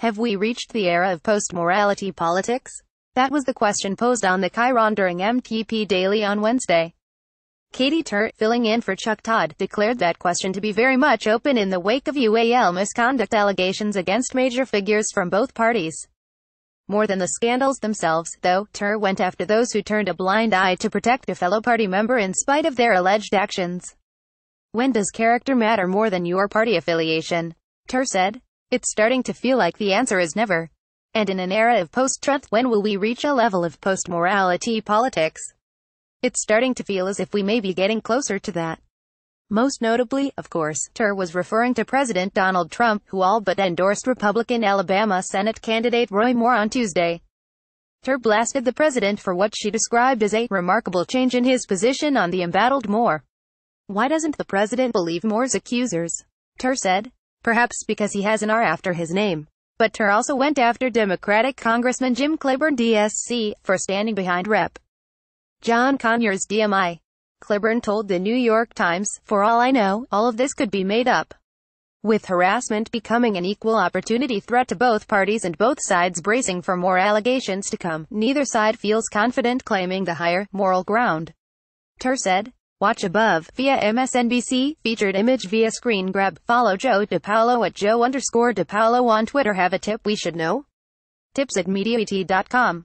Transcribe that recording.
Have we reached the era of post-morality politics? That was the question posed on the Chiron during MTP Daily on Wednesday. Katie Turt, filling in for Chuck Todd, declared that question to be very much open in the wake of UAL misconduct allegations against major figures from both parties. More than the scandals themselves, though, Turr went after those who turned a blind eye to protect a fellow party member in spite of their alleged actions. When does character matter more than your party affiliation? Turr said. It's starting to feel like the answer is never. And in an era of post-truth, when will we reach a level of post-morality politics? It's starting to feel as if we may be getting closer to that. Most notably, of course, Tur was referring to President Donald Trump, who all but endorsed Republican Alabama Senate candidate Roy Moore on Tuesday. Tur blasted the president for what she described as a remarkable change in his position on the embattled Moore. Why doesn't the president believe Moore's accusers? Tur said perhaps because he has an R after his name. But Ter also went after Democratic Congressman Jim Clyburn DSC, for standing behind Rep. John Conyers DMI. Clyburn told the New York Times, for all I know, all of this could be made up. With harassment becoming an equal opportunity threat to both parties and both sides bracing for more allegations to come, neither side feels confident claiming the higher, moral ground. Ter said, Watch above, via MSNBC, featured image via screen grab, follow Joe DiPaolo at joe underscore DiPaolo on Twitter have a tip we should know? Tips at MediaET.com